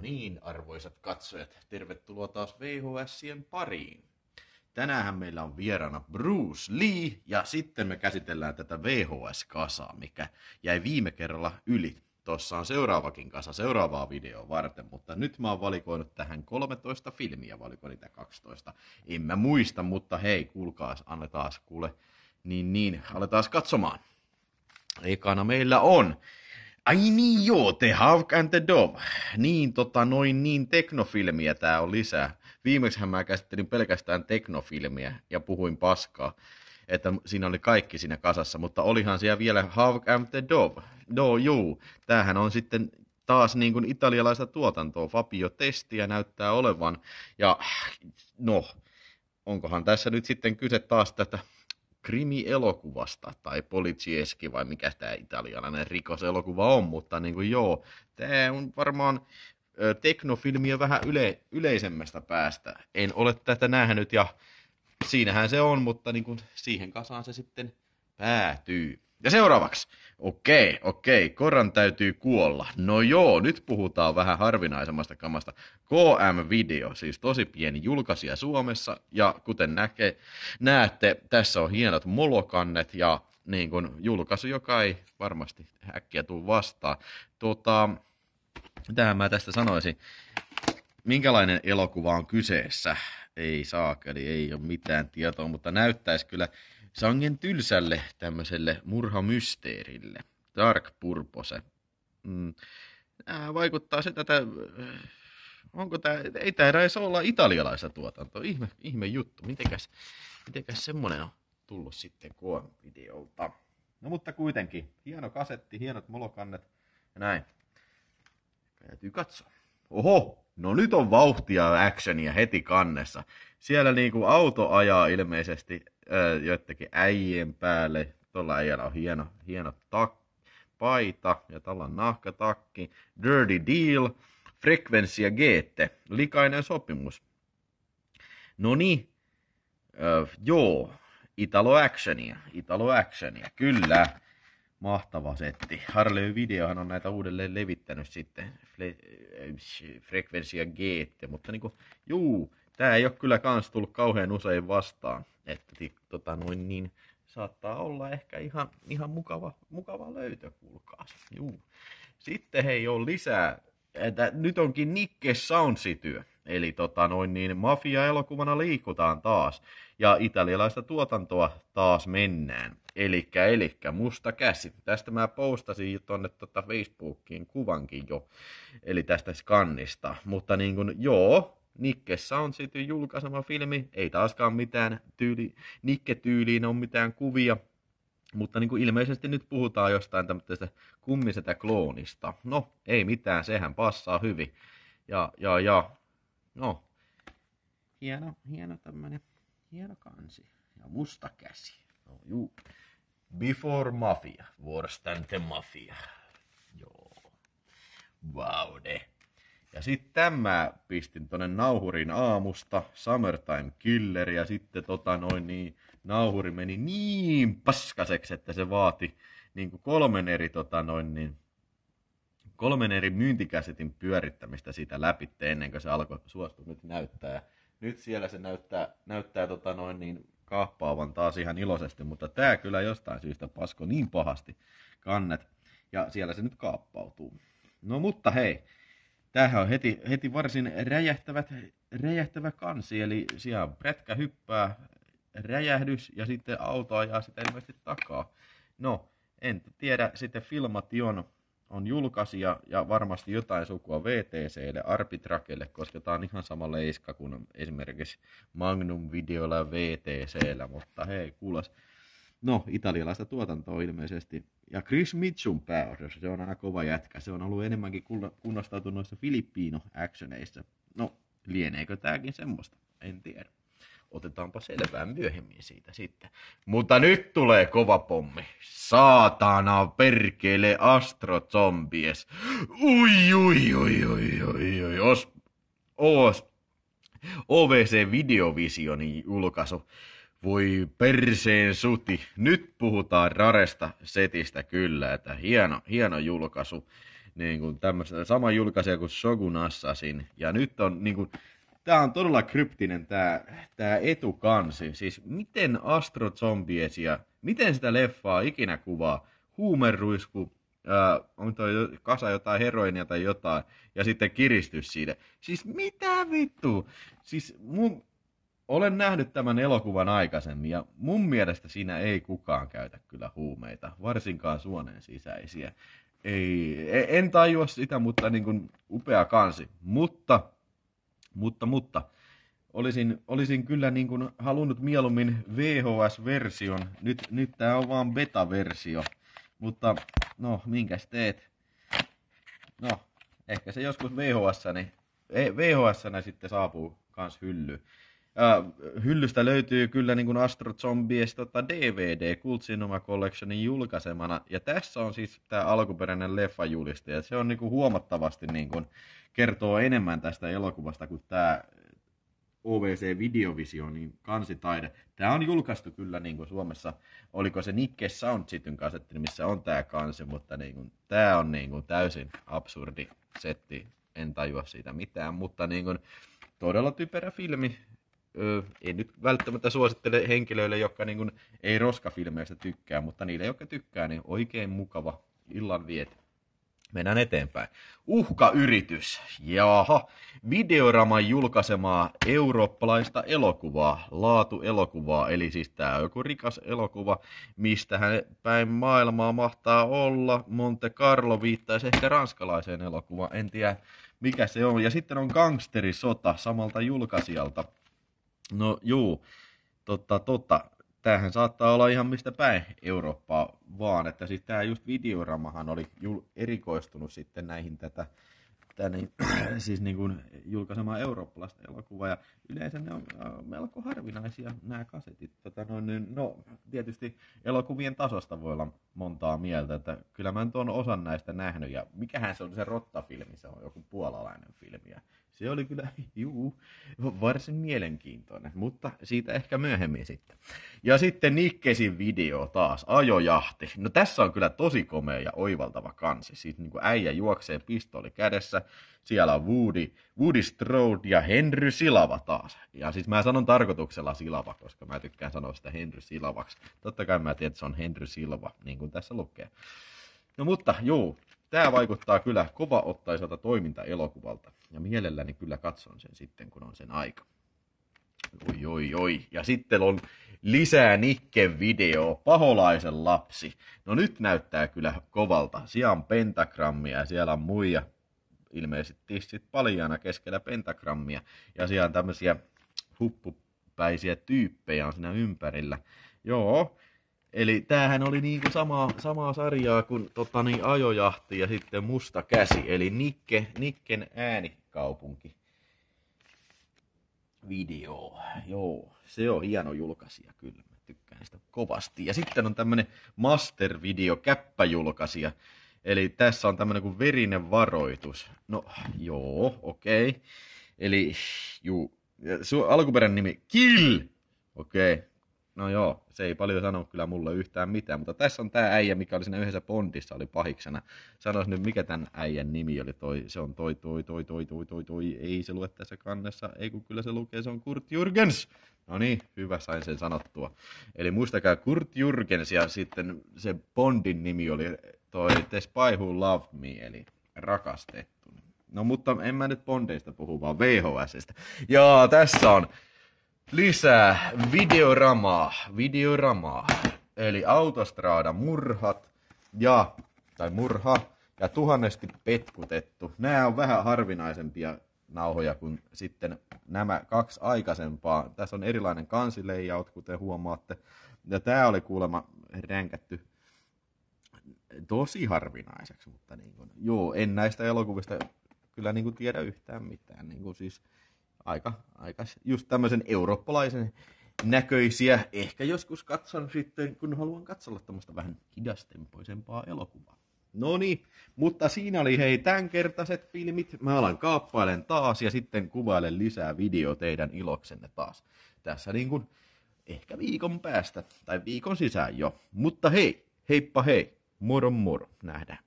No niin, arvoisat katsojat, tervetuloa taas VHSien pariin. Tänään meillä on vieraana Bruce Lee ja sitten me käsitellään tätä VHS-kasaa, mikä jäi viime kerralla yli. Tossa on seuraavakin kasa seuraavaa videoa varten, mutta nyt mä oon valikoinut tähän 13 filmiä, valiko niitä 12. En mä muista, mutta hei, kuulkaas, annetaan kuule. Niin niin, aletaan katsomaan. Ekana meillä on Ai niin joo, The Hawk and the Dove. Niin tota noin niin teknofilmiä tää on lisää. Viimeksihän mä käsittelin pelkästään teknofilmiä ja puhuin paskaa. Että siinä oli kaikki siinä kasassa, mutta olihan siellä vielä Hawk and the Dove. No juu, tämähän on sitten taas niin kuin italialaista tuotantoa. Fabio Testiä näyttää olevan. Ja no, onkohan tässä nyt sitten kyse taas tätä krimielokuvasta tai politsieski vai mikä tämä italialainen rikoselokuva on, mutta niin kuin joo, tämä on varmaan ö, teknofilmiä vähän yle, yleisemmästä päästä. En ole tätä nähnyt ja siinähän se on, mutta niin kuin siihen kasaan se sitten päätyy. Ja seuraavaksi. Okei, okei, koran täytyy kuolla. No joo, nyt puhutaan vähän harvinaisemmasta kamasta. KM-video, siis tosi pieni julkaisija Suomessa, ja kuten näkee, näette, tässä on hienot molokannet ja niin kun, julkaisu, joka ei varmasti äkkiä tule vastaan. Tota, mitähän mä tästä sanoisin? Minkälainen elokuva on kyseessä? Ei saakeli, ei ole mitään tietoa, mutta näyttäisi kyllä sangen tylsälle tämmöiselle murhamysteerille. Dark Purpose. Mm. Nämä äh, vaikuttaa se tätä... Äh, onko tämä, ei tämä edes olla italialaista tuotantoa. Ihme, ihme juttu. Mitenkäs, mitenkäs semmoinen on tullut sitten koon-videolta? No mutta kuitenkin, hieno kasetti, hienot molokannet ja näin. Täytyy katsoa. Oho, no nyt on vauhtia actionia heti kannessa. Siellä niinku auto ajaa ilmeisesti öö, joidenkin äijien päälle. Tuolla äijällä on hieno, hieno tak, paita ja tällä on nahkatakki. Dirty Deal, ja GT, likainen sopimus. No niin, joo, Italo Actionia, Italo Actionia, kyllä. Mahtava setti. Harley Videohan on näitä uudelleen levittänyt sitten, Fre- Frekvensia GT, mutta niinku, juu, Tämä ei ole kyllä kans tullut kauhean usein vastaan, että tota noin niin, saattaa olla ehkä ihan, ihan mukava, mukava löytö, kuulkaa. Juu. Sitten hei, on lisää. Että nyt onkin Nikke Soundsityö. Eli tota noin niin, mafia-elokuvana liikutaan taas. Ja italialaista tuotantoa taas mennään. Elikkä, elikkä, musta käsi. Tästä mä postasin tonne tota Facebookiin kuvankin jo. Eli tästä skannista. Mutta niin kun, joo, Nikke on sitten julkaisema filmi, ei taaskaan mitään tyyli, Nikke-tyyliin on mitään kuvia, mutta niin kuin ilmeisesti nyt puhutaan jostain tämmöistä kummisetä kloonista. No, ei mitään, sehän passaa hyvin. Ja, ja, ja, no. Hieno, hieno tämmönen, hieno kansi. Ja musta käsi. No juu. Before Mafia, vuorostante Mafia. Joo. Vau, Wow, ne. Ja sitten mä pistin tonne nauhurin aamusta, Summertime Killer, ja sitten tota noin niin, nauhuri meni niin paskaseksi, että se vaati niin kuin kolmen eri tota noin niin, kolmen eri myyntikäsetin pyörittämistä siitä läpi ennen kuin se alkoi nyt näyttää. Ja nyt siellä se näyttää, näyttää tota noin niin kaappaavan taas ihan iloisesti, mutta tää kyllä jostain syystä pasko niin pahasti kannet. Ja siellä se nyt kaappautuu. No mutta hei, Tämähän on heti, heti varsin räjähtävät, räjähtävä kansi, eli siellä on prätkä hyppää, räjähdys ja sitten auto ajaa sitä ilmeisesti takaa. No, en tiedä, sitten Filmation on julkaisija ja varmasti jotain sukua VTClle, Arbitrakelle, koska tämä on ihan sama leiska kuin esimerkiksi Magnum Videolla ja VTCllä, mutta hei, kuulas. No, italialaista tuotantoa ilmeisesti ja Chris Mitchum pääosassa, se on aina kova jätkä. Se on ollut enemmänkin kunnostautunut noissa Filippiino-actioneissa. No, lieneekö tääkin semmoista? En tiedä. Otetaanpa selvää myöhemmin siitä sitten. Mutta nyt tulee kova pommi. Saatana perkele astrozombies. Ui, ui, ui, ui, ui, ui. Os, os, OVC Videovisionin julkaisu voi perseen suti. Nyt puhutaan Raresta setistä kyllä, että hieno, hieno julkaisu. Niin kuin tämmöistä, sama julkaisija kuin Shogun Assasin. Ja nyt on niin kuin, tää on todella kryptinen tää, tää etukansi. Siis miten Astro Zombiesia, miten sitä leffaa ikinä kuvaa? Huumeruisku, äh, on toi kasa jotain heroinia tai jotain, ja sitten kiristys siitä. Siis mitä vittu? Siis mun, olen nähnyt tämän elokuvan aikaisemmin ja mun mielestä siinä ei kukaan käytä kyllä huumeita, varsinkaan suoneen sisäisiä. Ei, e- en tajua sitä, mutta niin kuin upea kansi. Mutta, mutta, mutta, olisin, olisin kyllä niin kuin halunnut mieluummin VHS-version. Nyt, nyt tämä on vaan beta-versio. Mutta no, minkäs teet? No, ehkä se joskus VHS-nä, VHS-nä sitten saapuu kans hylly. Ja äh, hyllystä löytyy kyllä niin kuin Astro Zombies tota DVD Cinema Collectionin julkaisemana. Ja tässä on siis tämä alkuperäinen leffajuliste. Ja se on niin kuin huomattavasti niin kuin, kertoo enemmän tästä elokuvasta kuin tämä OVC Videovisionin kansitaide. Tämä on julkaistu kyllä niin kuin Suomessa, oliko se Nikke Cityn kasetti, missä on tämä kansi, mutta niin kuin, tämä on niin kuin täysin absurdi setti. En tajua siitä mitään, mutta niin kuin, todella typerä filmi ö, en nyt välttämättä suosittele henkilöille, jotka niin kuin, ei roskafilmeistä tykkää, mutta niille, jotka tykkää, niin oikein mukava illan viet. Mennään eteenpäin. Uhkayritys. Jaha. Videoraman julkaisemaa eurooppalaista elokuvaa, laatuelokuvaa, eli siis tämä on joku rikas elokuva, mistä hän päin maailmaa mahtaa olla. Monte Carlo viittaisi ehkä ranskalaiseen elokuvaan, en tiedä mikä se on. Ja sitten on Gangsterisota samalta julkaisijalta. No juu, totta, totta. Tämähän saattaa olla ihan mistä päin Eurooppaa vaan, että siis tämä just videoramahan oli erikoistunut sitten näihin tätä että niin, siis niin kuin julkaisemaan eurooppalaista elokuvaa. Ja yleensä ne on äh, melko harvinaisia nämä kasetit. Tota noin, niin, no, tietysti elokuvien tasosta voi olla montaa mieltä, että kyllä mä tuon on osan näistä nähnyt. Ja mikähän se on se rottafilmi, se on joku puolalainen filmi. Ja se oli kyllä, juu, varsin mielenkiintoinen, mutta siitä ehkä myöhemmin sitten. Ja sitten Nikkesin video taas, ajojahti. No tässä on kyllä tosi komea ja oivaltava kansi. Siis niin kuin äijä juoksee pistooli kädessä siellä on Woody, Woody Strode ja Henry Silava taas. Ja siis mä sanon tarkoituksella Silava, koska mä tykkään sanoa sitä Henry Silavaksi. Totta kai mä tiedän, että se on Henry Silva, niin kuin tässä lukee. No mutta juu, tämä vaikuttaa kyllä kovaottaiselta toimintaelokuvalta. Ja mielelläni kyllä katson sen sitten, kun on sen aika. Oi, oi, oi. Ja sitten on lisää nikke video, paholaisen lapsi. No nyt näyttää kyllä kovalta. Siellä on pentagrammia ja siellä on muija ilmeisesti tissit paljana keskellä pentagrammia. Ja siellä on tämmöisiä huppupäisiä tyyppejä on siinä ympärillä. Joo, Eli tämähän oli niinku sama samaa sarjaa kuin tota niin, ajojahti ja sitten musta käsi, eli Nikke, Nikken äänikaupunki video. Joo, se on hieno julkaisija kyllä, mä tykkään sitä kovasti. Ja sitten on tämmönen master video käppäjulkaisija. Eli tässä on tämmöinen kuin verinen varoitus. No, joo, okei. Okay. Eli juu, su- alkuperäinen nimi Kill. Okei, okay. no joo, se ei paljon sano kyllä mulle yhtään mitään, mutta tässä on tämä äijä, mikä oli siinä yhdessä Bondissa, oli pahiksena. Sanois nyt, mikä tämän äijän nimi oli, toi, se on toi, toi, toi, toi, toi, toi, toi, ei se lue tässä kannessa, ei kun kyllä se lukee, se on Kurt Jurgens No niin, hyvä, sain sen sanottua. Eli muistakaa Kurt Jurgens ja sitten se Bondin nimi oli toi The Spy Who Loved Me, eli rakastettu. No mutta en mä nyt Bondeista puhu, vaan VHSstä. Ja tässä on lisää videoramaa, videoramaa. Eli Autostrada murhat ja, tai murha ja tuhannesti petkutettu. Nämä on vähän harvinaisempia nauhoja kuin sitten nämä kaksi aikaisempaa. Tässä on erilainen kansileijaut, kuten huomaatte. Ja tämä oli kuulemma ränkätty tosi harvinaiseksi, mutta niin kuin, joo, en näistä elokuvista kyllä niin kuin tiedä yhtään mitään. Niin kuin siis aika, aika just tämmöisen eurooppalaisen näköisiä. Ehkä joskus katson sitten, kun haluan katsella tämmöistä vähän hidastempoisempaa elokuvaa. No niin, mutta siinä oli hei tämänkertaiset filmit. Mä alan kaappailen taas ja sitten kuvailen lisää video teidän iloksenne taas. Tässä niin kuin ehkä viikon päästä tai viikon sisään jo. Mutta hei, heippa hei! moro moro. Nada.